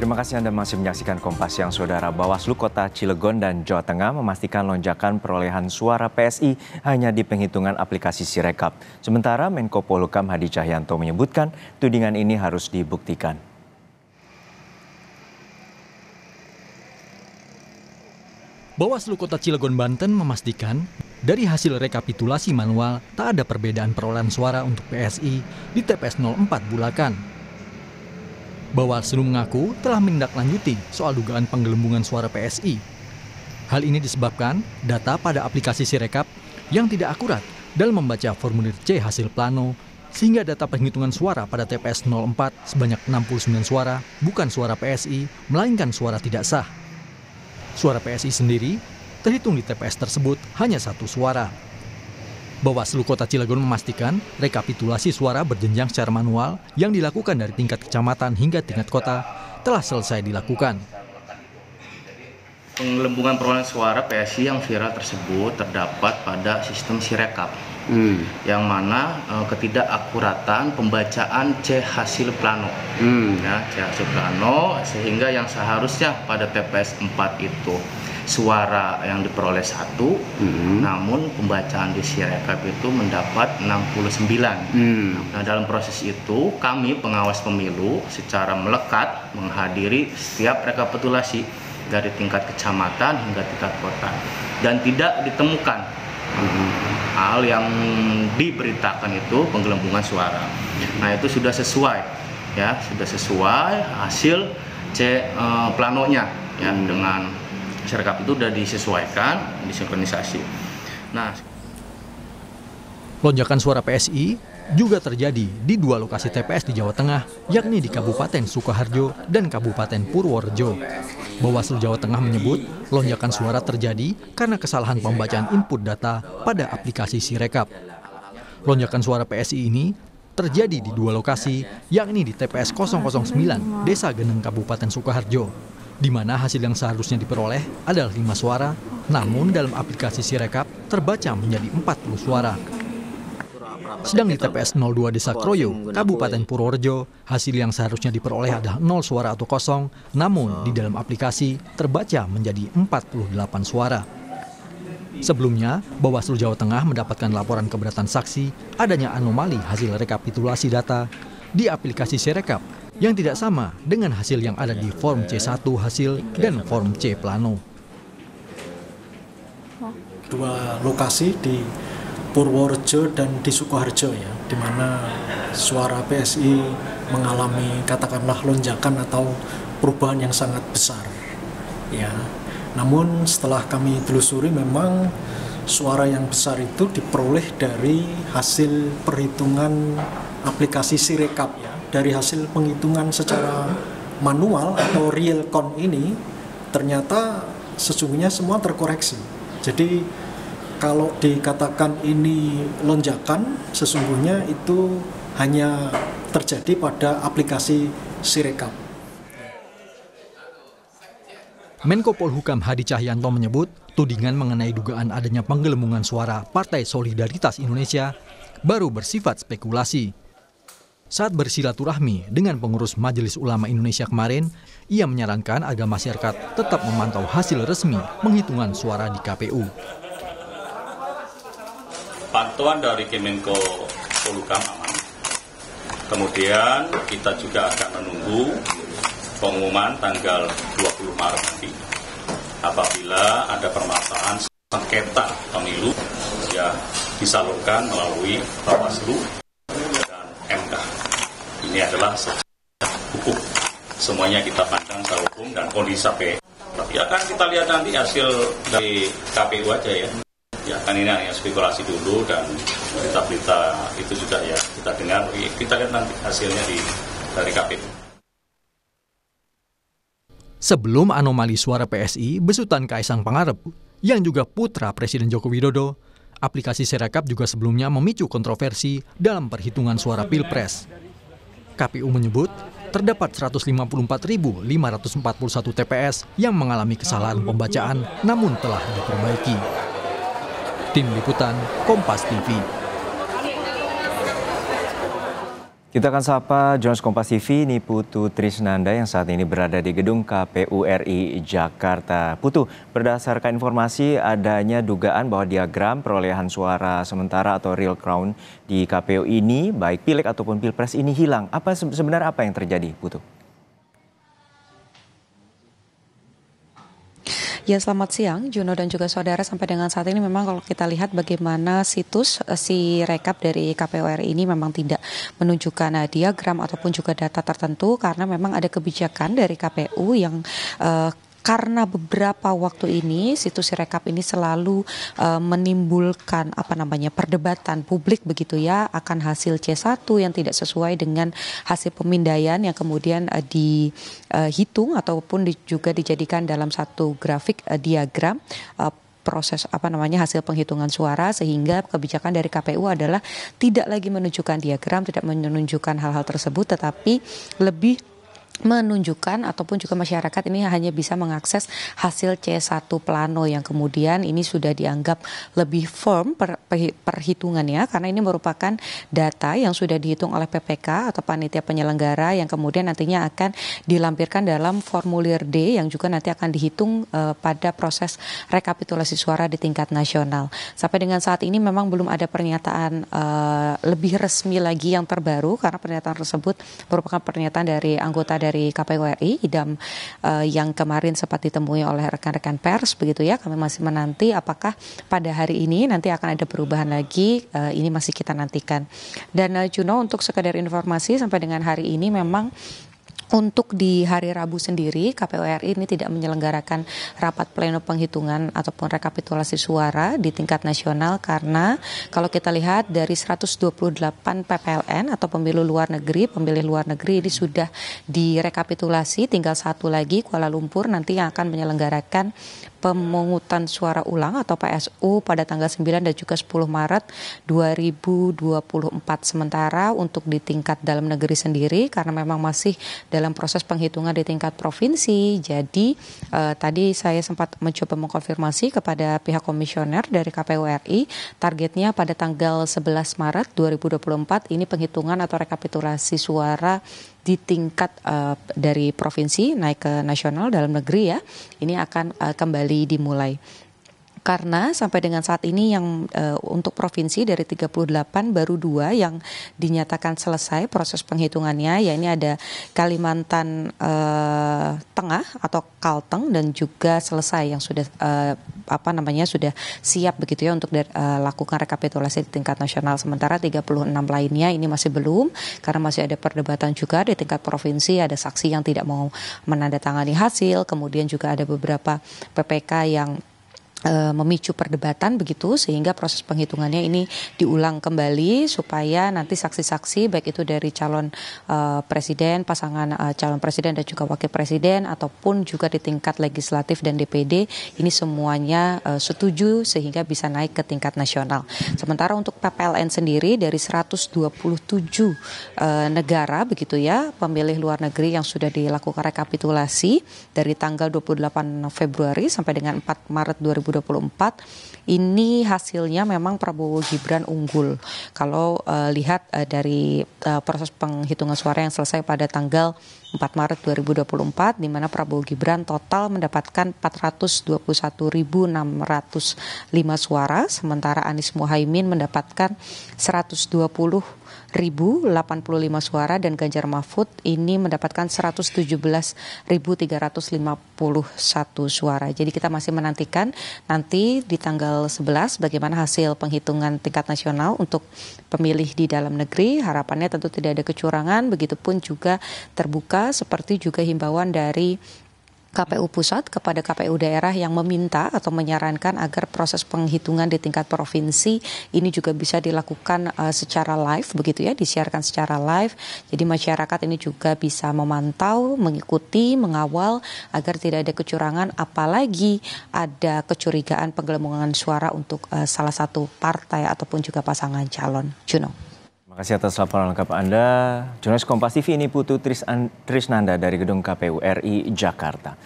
Terima kasih Anda masih menyaksikan Kompas yang Saudara Bawaslu Kota Cilegon dan Jawa Tengah memastikan lonjakan perolehan suara PSI hanya di penghitungan aplikasi Sirekap. Sementara Menko Polhukam Hadi Cahyanto menyebutkan tudingan ini harus dibuktikan. Bawaslu Kota Cilegon Banten memastikan dari hasil rekapitulasi manual tak ada perbedaan perolehan suara untuk PSI di TPS 04 Bulakan Bawaslu mengaku telah menindaklanjuti soal dugaan penggelembungan suara PSI. Hal ini disebabkan data pada aplikasi Sirekap yang tidak akurat dalam membaca formulir C hasil plano sehingga data penghitungan suara pada TPS 04 sebanyak 69 suara bukan suara PSI, melainkan suara tidak sah. Suara PSI sendiri terhitung di TPS tersebut hanya satu suara. Bawaslu Kota Cilegon memastikan rekapitulasi suara berjenjang secara manual yang dilakukan dari tingkat kecamatan hingga tingkat kota telah selesai dilakukan. Penggelembungan perolehan suara PSI yang viral tersebut terdapat pada sistem Sirekap, hmm. yang mana e, ketidakakuratan pembacaan C hasil plano, hmm. ya, C hasil plano sehingga yang seharusnya pada TPS 4 itu suara yang diperoleh satu, hmm. namun pembacaan di Sirekap itu mendapat 69. Hmm. Nah dalam proses itu kami pengawas pemilu secara melekat menghadiri setiap rekapitulasi dari tingkat kecamatan hingga tingkat kota dan tidak ditemukan hmm. hal yang diberitakan itu penggelembungan suara. Nah itu sudah sesuai ya sudah sesuai hasil c eh, planonya ya hmm. dengan Sirekap itu sudah disesuaikan, disinkronisasi. Nah, lonjakan suara PSI juga terjadi di dua lokasi TPS di Jawa Tengah, yakni di Kabupaten Sukoharjo dan Kabupaten Purworejo. Bawaslu Jawa Tengah menyebut lonjakan suara terjadi karena kesalahan pembacaan input data pada aplikasi Sirekap. Lonjakan suara PSI ini terjadi di dua lokasi, yakni di TPS 009 Desa Geneng Kabupaten Sukoharjo di mana hasil yang seharusnya diperoleh adalah lima suara, namun dalam aplikasi Sirekap terbaca menjadi 40 suara. Sedang di TPS 02 Desa Kroyo, Kabupaten Purworejo, hasil yang seharusnya diperoleh adalah 0 suara atau kosong, namun di dalam aplikasi terbaca menjadi 48 suara. Sebelumnya, Bawaslu Jawa Tengah mendapatkan laporan keberatan saksi adanya anomali hasil rekapitulasi data di aplikasi Sirekap yang tidak sama dengan hasil yang ada di Form C1 hasil dan Form C plano. Dua lokasi di Purworejo dan di Sukoharjo ya, di mana suara PSI mengalami katakanlah lonjakan atau perubahan yang sangat besar. Ya. Namun setelah kami telusuri memang suara yang besar itu diperoleh dari hasil perhitungan aplikasi Sirekap ya dari hasil penghitungan secara manual atau real count ini ternyata sesungguhnya semua terkoreksi. Jadi kalau dikatakan ini lonjakan, sesungguhnya itu hanya terjadi pada aplikasi Sirekap. Menko Polhukam Hadi Cahyanto menyebut, tudingan mengenai dugaan adanya penggelembungan suara Partai Solidaritas Indonesia baru bersifat spekulasi. Saat bersilaturahmi dengan pengurus Majelis Ulama Indonesia kemarin, ia menyarankan agar masyarakat tetap memantau hasil resmi penghitungan suara di KPU. Pantauan dari Kemenko Polhukam aman. Kemudian kita juga akan menunggu pengumuman tanggal 20 Maret nanti. Apabila ada permasalahan sengketa pemilu, ya disalurkan melalui Bawaslu ini adalah hukum. Semuanya kita pandang secara hukum dan kondisi sampai ya kan kita lihat nanti hasil dari KPU aja ya. Ya kan ini hanya spekulasi dulu dan berita-berita itu juga ya kita dengar, kita lihat nanti hasilnya di dari KPU. Sebelum anomali suara PSI besutan Kaisang Pangarep yang juga putra Presiden Joko Widodo, aplikasi Serakap juga sebelumnya memicu kontroversi dalam perhitungan suara Pilpres. KPU menyebut terdapat 154.541 TPS yang mengalami kesalahan pembacaan namun telah diperbaiki. Tim Liputan Kompas TV Kita akan sapa Jones Kompas TV, ini Putu Trisnanda yang saat ini berada di gedung KPU RI Jakarta. Putu, berdasarkan informasi adanya dugaan bahwa diagram perolehan suara sementara atau real crown di KPU ini, baik pilek ataupun pilpres ini hilang. Apa sebenarnya apa yang terjadi, Putu? Ya selamat siang Juno dan juga saudara sampai dengan saat ini memang kalau kita lihat bagaimana situs eh, si rekap dari KPU RI ini memang tidak menunjukkan eh, diagram ataupun juga data tertentu karena memang ada kebijakan dari KPU yang uh, karena beberapa waktu ini situs Sirekap ini selalu uh, menimbulkan apa namanya perdebatan publik begitu ya akan hasil C1 yang tidak sesuai dengan hasil pemindaian yang kemudian uh, eh, dihitung eh, uh, ataupun di, juga dijadikan dalam satu grafik uh, diagram uh, proses apa namanya hasil penghitungan suara sehingga kebijakan dari KPU adalah tidak lagi menunjukkan diagram, tidak menunjukkan hal-hal tersebut tetapi lebih menunjukkan ataupun juga masyarakat ini hanya bisa mengakses hasil C1 plano yang kemudian ini sudah dianggap lebih firm per, per, perhitungannya karena ini merupakan data yang sudah dihitung oleh PPK atau panitia penyelenggara yang kemudian nantinya akan dilampirkan dalam formulir D yang juga nanti akan dihitung uh, pada proses rekapitulasi suara di tingkat nasional. Sampai dengan saat ini memang belum ada pernyataan uh, lebih resmi lagi yang terbaru karena pernyataan tersebut merupakan pernyataan dari anggota dari dari KPU RI idam uh, yang kemarin sempat ditemui oleh rekan-rekan pers begitu ya kami masih menanti apakah pada hari ini nanti akan ada perubahan lagi uh, ini masih kita nantikan dan uh, Juno untuk sekedar informasi sampai dengan hari ini memang untuk di hari Rabu sendiri, KPU RI ini tidak menyelenggarakan rapat pleno penghitungan ataupun rekapitulasi suara di tingkat nasional karena kalau kita lihat dari 128 PPLN atau pemilu luar negeri, pemilih luar negeri ini sudah direkapitulasi, tinggal satu lagi Kuala Lumpur nanti yang akan menyelenggarakan pemungutan suara ulang atau PSU pada tanggal 9 dan juga 10 Maret 2024 sementara untuk di tingkat dalam negeri sendiri karena memang masih dalam proses penghitungan di tingkat provinsi. Jadi eh, tadi saya sempat mencoba mengkonfirmasi kepada pihak komisioner dari KPU RI, targetnya pada tanggal 11 Maret 2024 ini penghitungan atau rekapitulasi suara di tingkat uh, dari provinsi naik ke nasional dalam negeri ya ini akan uh, kembali dimulai karena sampai dengan saat ini yang e, untuk provinsi dari 38 baru dua yang dinyatakan selesai proses penghitungannya ya ini ada Kalimantan e, Tengah atau Kalteng dan juga selesai yang sudah e, apa namanya sudah siap begitu ya untuk lakukan rekapitulasi di tingkat nasional sementara 36 lainnya ini masih belum karena masih ada perdebatan juga di tingkat provinsi ada saksi yang tidak mau menandatangani hasil kemudian juga ada beberapa PPK yang Eh, memicu perdebatan begitu sehingga proses penghitungannya ini diulang kembali supaya nanti saksi-saksi baik itu dari calon uh, presiden, pasangan uh, calon presiden dan juga wakil presiden ataupun juga di tingkat legislatif dan DPD ini semuanya uh, setuju sehingga bisa naik ke tingkat nasional. Sementara untuk PPLN sendiri dari 127 uh, negara begitu ya pemilih luar negeri yang sudah dilakukan rekapitulasi dari tanggal 28 Februari sampai dengan 4 Maret 2020 2024 ini hasilnya memang Prabowo Gibran unggul. Kalau uh, lihat uh, dari uh, proses penghitungan suara yang selesai pada tanggal 4 Maret 2024 di mana Prabowo Gibran total mendapatkan 421.605 suara sementara Anies Muhaimin mendapatkan 120 suara dan Ganjar Mahfud ini mendapatkan 117.351 suara. Jadi kita masih menantikan nanti di tanggal 11 bagaimana hasil penghitungan tingkat nasional untuk pemilih di dalam negeri. Harapannya tentu tidak ada kecurangan, begitupun juga terbuka seperti juga himbauan dari KPU pusat kepada KPU daerah yang meminta atau menyarankan agar proses penghitungan di tingkat provinsi ini juga bisa dilakukan uh, secara live begitu ya disiarkan secara live. Jadi masyarakat ini juga bisa memantau, mengikuti, mengawal agar tidak ada kecurangan apalagi ada kecurigaan penggelembungan suara untuk uh, salah satu partai ataupun juga pasangan calon. Juno kasih atas laporan lengkap Anda. Jurnalis Kompas TV ini Putu Trisnanda dari Gedung KPU RI Jakarta.